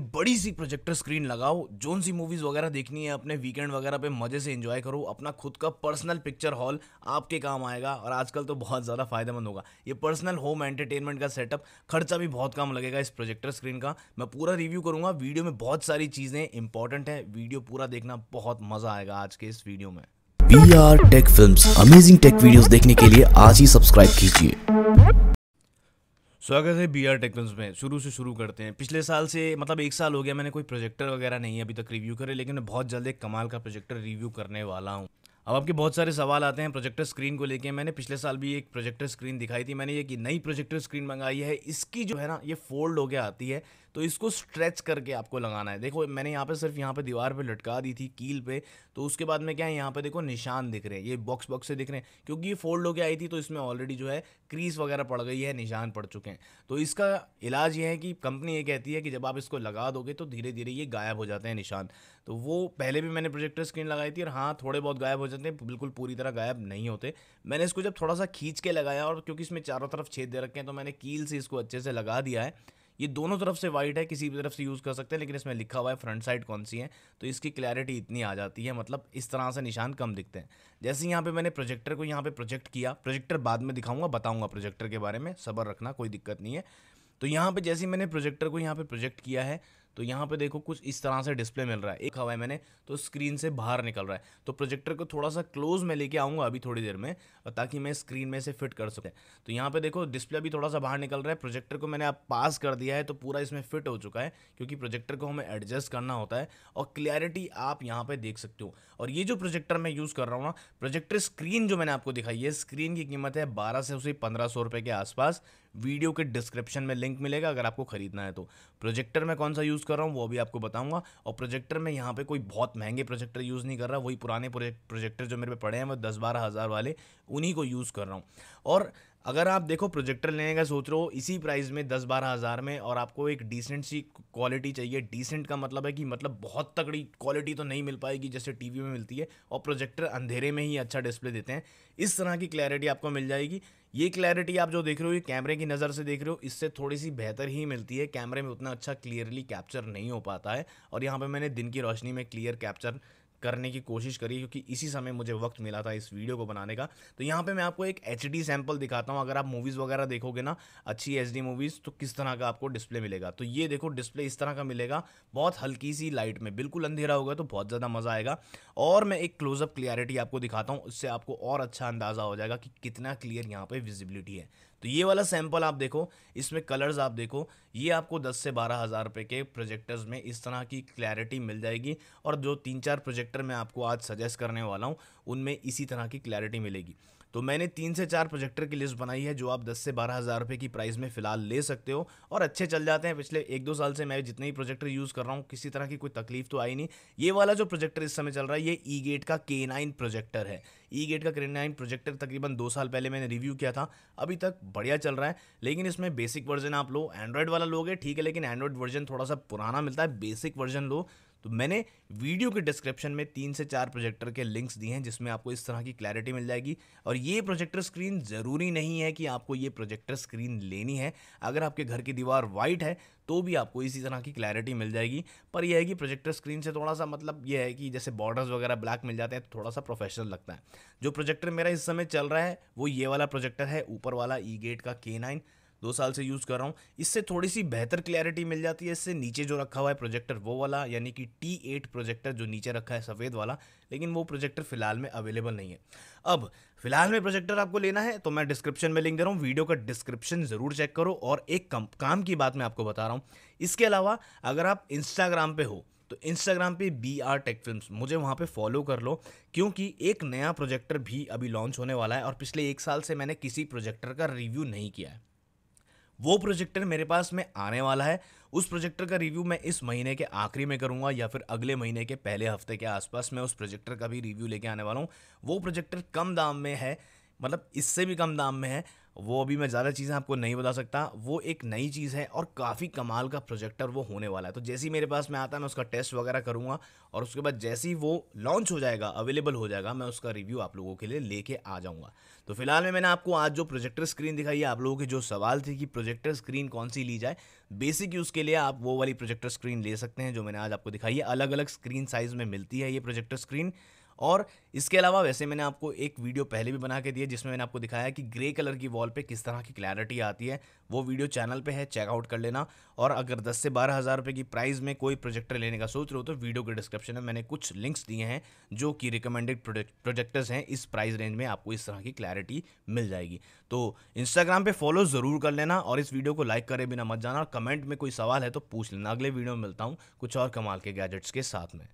बड़ी सी projector screen लगाओ जोन सी मूवीज वगैरह देखनी है अपने वीकेंड वगैरह पे मजे से एंजॉय करो अपना खुद का पर्सनल पिक्चर हॉल आपके काम आएगा और आजकल तो बहुत ज़्यादा फायदेमंद होगा ये पर्सनल होम एंटरटेनमेंट का सेटअप खर्चा भी बहुत कम लगेगा इस प्रोजेक्टर स्क्रीन का मैं पूरा रिव्यू करूंगा वीडियो में बहुत सारी चीज़ें इंपॉर्टेंट है वीडियो पूरा देखना बहुत मज़ा आएगा आज के इस वीडियो में B R tech film amazing tech video देखने के लिए आज ही सब्सक्राइब कीजिए स्वागत है बी आर टेक्नोस में शुरू से शुरू करते हैं पिछले साल से मतलब एक साल हो गया मैंने कोई प्रोजेक्टर वगैरह नहीं अभी तक रिव्यू करे लेकिन मैं बहुत जल्द एक कमाल का प्रोजेक्टर रिव्यू करने वाला हूँ अब आपके बहुत सारे सवाल आते हैं प्रोजेक्टर स्क्रीन को लेके मैंने पिछले साल भी एक प्रोजेक्टर स्क्रीन दिखाई थी मैंने ये कि नई प्रोजेक्टर स्क्रीन मंगाई है इसकी जो है ना ये फोल्ड हो गया आती है तो इसको स्ट्रेच करके आपको लगाना है देखो मैंने यहाँ पे सिर्फ यहाँ पे दीवार पे लटका दी थी कील पे तो उसके बाद में क्या है यहाँ पे देखो निशान दिख रहे हैं ये बॉक्स बॉक्स से दिख रहे हैं क्योंकि ये फोल्ड होकर आई थी तो इसमें ऑलरेडी जो है क्रीज वगैरह पड़ गई है निशान पड़ चुके हैं तो इसका इलाज ये है कि कंपनी ये कहती है कि जब आप इसको लगा दोगे तो धीरे धीरे ये गायब हो जाते हैं निशान तो वो पहले भी मैंने प्रोजेक्टर स्क्रीन लगाई थी और हाँ थोड़े बहुत गायब हो जाते हैं बिल्कुल पूरी तरह गायब नहीं होते मैंने इसको जब थोड़ा सा खींच के लगाया और क्योंकि इसमें चारों तरफ छेद दे रखे हैं तो मैंने कील से इसको अच्छे से लगा दिया है ये दोनों तरफ से वाइट है किसी भी तरफ से यूज़ कर सकते हैं लेकिन इसमें लिखा हुआ है फ्रंट साइड कौन सी है तो इसकी क्लैरिटी इतनी आ जाती है मतलब इस तरह से निशान कम दिखते हैं जैसे यहाँ पे मैंने प्रोजेक्टर को यहाँ पे प्रोजेक्ट किया प्रोजेक्टर बाद में दिखाऊंगा बताऊंगा प्रोजेक्टर के बारे में सबर रखना कोई दिक्कत नहीं है तो यहाँ पर जैसे मैंने प्रोजेक्टर को यहाँ पर प्रोजेक्ट किया है तो यहाँ पे देखो कुछ इस तरह से डिस्प्ले मिल रहा है एक हवा है मैंने तो स्क्रीन से बाहर निकल रहा है तो प्रोजेक्टर को थोड़ा सा क्लोज में लेके आऊँगा अभी थोड़ी देर में ताकि मैं स्क्रीन में से फिट कर सकूँ तो यहाँ पे देखो डिस्प्ले भी थोड़ा सा बाहर निकल रहा है प्रोजेक्टर को मैंने अब पास कर दिया है तो पूरा इसमें फिट हो चुका है क्योंकि प्रोजेक्टर को हमें एडजस्ट करना होता है और क्लियरिटी आप यहाँ पर देख सकते हो और ये जो प्रोजेक्टर मैं यूज़ कर रहा हूँ ना प्रोजेक्टर स्क्रीन जो मैंने आपको दिखाई है स्क्रीन की कीमत है बारह से उसी पंद्रह सौ रुपये के आसपास वीडियो के डिस्क्रिप्शन में लिंक मिलेगा अगर आपको खरीदना है तो प्रोजेक्टर में कौन सा यूज़ यूज़ कर रहा हूँ वो भी आपको बताऊँगा और प्रोजेक्टर में यहाँ पर कोई बहुत महंगे प्रोजेक्टर यूज़ नहीं कर रहा वही पुराने प्रोजेक्टर जो मेरे पे पड़े हैं वो दस बारह हज़ार वाले उन्हीं को यूज़ कर रहा हूँ और अगर आप देखो प्रोजेक्टर लेने का सोच रहे हो इसी प्राइस में दस बारह हज़ार में और आपको एक डिसेंट सी क्वालिटी चाहिए डिसेंट का मतलब है कि मतलब बहुत तगड़ी क्वालिटी तो नहीं मिल पाएगी जैसे टीवी में मिलती है और प्रोजेक्टर अंधेरे में ही अच्छा डिस्प्ले देते हैं इस तरह की क्लैरिटी आपको मिल जाएगी ये क्लैरिटी आप जो देख रहे हो ये कैमरे की नज़र से देख रहे हो इससे थोड़ी सी बेहतर ही मिलती है कैमरे में उतना अच्छा क्लियरली कैप्चर नहीं हो पाता है और यहाँ पे मैंने दिन की रोशनी में क्लियर कैप्चर करने की कोशिश करी क्योंकि इसी समय मुझे वक्त मिला था इस वीडियो को बनाने का तो यहाँ पे मैं आपको एक एच डी सैम्पल दिखाता हूँ अगर आप मूवीज़ वगैरह देखोगे ना अच्छी एच डी मूवीज़ तो किस तरह का आपको डिस्प्ले मिलेगा तो ये देखो डिस्प्ले इस तरह का मिलेगा बहुत हल्की सी लाइट में बिल्कुल अंधेरा होगा तो बहुत ज़्यादा मज़ा आएगा और मैं एक क्लोजअप क्लियरिटी आपको दिखाता हूँ उससे आपको और अच्छा अंदाज़ा हो जाएगा कि कितना क्लियर यहाँ पर विजिबिलिटी है तो ये वाला सैंपल आप देखो इसमें कलर्स आप देखो ये आपको 10 से बारह हज़ार रुपये के प्रोजेक्टर्स में इस तरह की क्लैरिटी मिल जाएगी और जो तीन चार प्रोजेक्टर मैं आपको आज सजेस्ट करने वाला हूँ उनमें इसी तरह की क्लैरिटी मिलेगी तो मैंने तीन से चार प्रोजेक्टर की लिस्ट बनाई है जो आप दस से बारह हज़ार रुपये की प्राइस में फ़िलहाल ले सकते हो और अच्छे चल जाते हैं पिछले एक दो साल से मैं जितने भी प्रोजेक्टर यूज़ कर रहा हूँ किसी तरह की कोई तकलीफ तो आई नहीं ये वाला जो प्रोजेक्टर इस समय चल रहा है ये ई गेट का के नाइन प्रोजेक्टर है ई गेट का के नाइन प्रोजेक्टर तकरीबन दो साल पहले मैंने रिव्यू किया था अभी तक बढ़िया चल रहा है लेकिन इसमें बेसिक वर्जन आप लो एंड्रॉयड वाला लोगे ठीक है लेकिन एंड्रॉयड वर्जन थोड़ा सा पुराना मिलता है बेसिक वर्जन लो तो मैंने वीडियो के डिस्क्रिप्शन में तीन से चार प्रोजेक्टर के लिंक्स दिए हैं जिसमें आपको इस तरह की क्लैरिटी मिल जाएगी और ये प्रोजेक्टर स्क्रीन ज़रूरी नहीं है कि आपको ये प्रोजेक्टर स्क्रीन लेनी है अगर आपके घर की दीवार वाइट है तो भी आपको इसी तरह की क्लैरिटी मिल जाएगी पर यह है कि प्रोजेक्टर स्क्रीन से थोड़ा सा मतलब यह है कि जैसे बॉर्डर्स वगैरह ब्लैक मिल जाते हैं तो थोड़ा सा प्रोफेशनल लगता है जो प्रोजेक्टर मेरा इस समय चल रहा है वो ये वाला प्रोजेक्टर है ऊपर वाला ई गेट का के नाइन दो साल से यूज़ कर रहा हूँ इससे थोड़ी सी बेहतर क्लैरिटी मिल जाती है इससे नीचे जो रखा हुआ है प्रोजेक्टर वो वाला यानी कि टी एट प्रोजेक्टर जो नीचे रखा है सफ़ेद वाला लेकिन वो प्रोजेक्टर फ़िलहाल में अवेलेबल नहीं है अब फिलहाल में प्रोजेक्टर आपको लेना है तो मैं डिस्क्रिप्शन में लिंक दे रहा हूँ वीडियो का डिस्क्रिप्शन ज़रूर चेक करो और एक कम, काम की बात मैं आपको बता रहा हूँ इसके अलावा अगर आप इंस्टाग्राम पर हो तो इंस्टाग्राम पे बी आर टेक फिल्म मुझे वहाँ पे फॉलो कर लो क्योंकि एक नया प्रोजेक्टर भी अभी लॉन्च होने वाला है और पिछले एक साल से मैंने किसी प्रोजेक्टर का रिव्यू नहीं किया है वो प्रोजेक्टर मेरे पास में आने वाला है उस प्रोजेक्टर का रिव्यू मैं इस महीने के आखिरी में करूँगा या फिर अगले महीने के पहले हफ्ते के आसपास मैं उस प्रोजेक्टर का भी रिव्यू लेके आने वाला हूँ वो प्रोजेक्टर कम दाम में है मतलब इससे भी कम दाम में है वो अभी मैं ज़्यादा चीज़ें आपको नहीं बता सकता वो एक नई चीज़ है और काफ़ी कमाल का प्रोजेक्टर वो होने वाला है तो जैसे ही मेरे पास में आता है मैं उसका टेस्ट वगैरह करूँगा और उसके बाद जैसे ही वो लॉन्च हो जाएगा अवेलेबल हो जाएगा मैं उसका रिव्यू आप लोगों के लिए लेके आ जाऊँगा तो फिलहाल में मैंने आपको आज जो प्रोजेक्टर स्क्रीन दिखाई है आप लोगों के जो सवाल थे कि प्रोजेक्टर स्क्रीन कौन सी ली जाए बेसिक यूज़ के लिए आप वो वाली प्रोजेक्टर स्क्रीन ले सकते हैं जो मैंने आज आपको दिखाई है अलग अलग स्क्रीन साइज़ में मिलती है ये प्रोजेक्टर स्क्रीन और इसके अलावा वैसे मैंने आपको एक वीडियो पहले भी बना के है जिसमें मैंने आपको दिखाया कि ग्रे कलर की वॉल पे किस तरह की क्लैरिटी आती है वो वीडियो चैनल पे है चेकआउट कर लेना और अगर 10 से बारह हज़ार रुपये की प्राइस में कोई प्रोजेक्टर लेने का सोच रहे हो तो वीडियो के डिस्क्रिप्शन में मैंने कुछ लिंक्स दिए हैं जो कि रिकमेंडेड प्रोजेक्टर्स हैं इस प्राइस रेंज में आपको इस तरह की क्लैरिटी मिल जाएगी तो इंस्टाग्राम पर फॉलो ज़रूर कर लेना और इस वीडियो को लाइक करे बिना मत जाना और कमेंट में कोई सवाल है तो पूछ लेना अगले वीडियो में मिलता हूँ कुछ और कमाल के गैजेट्स के साथ में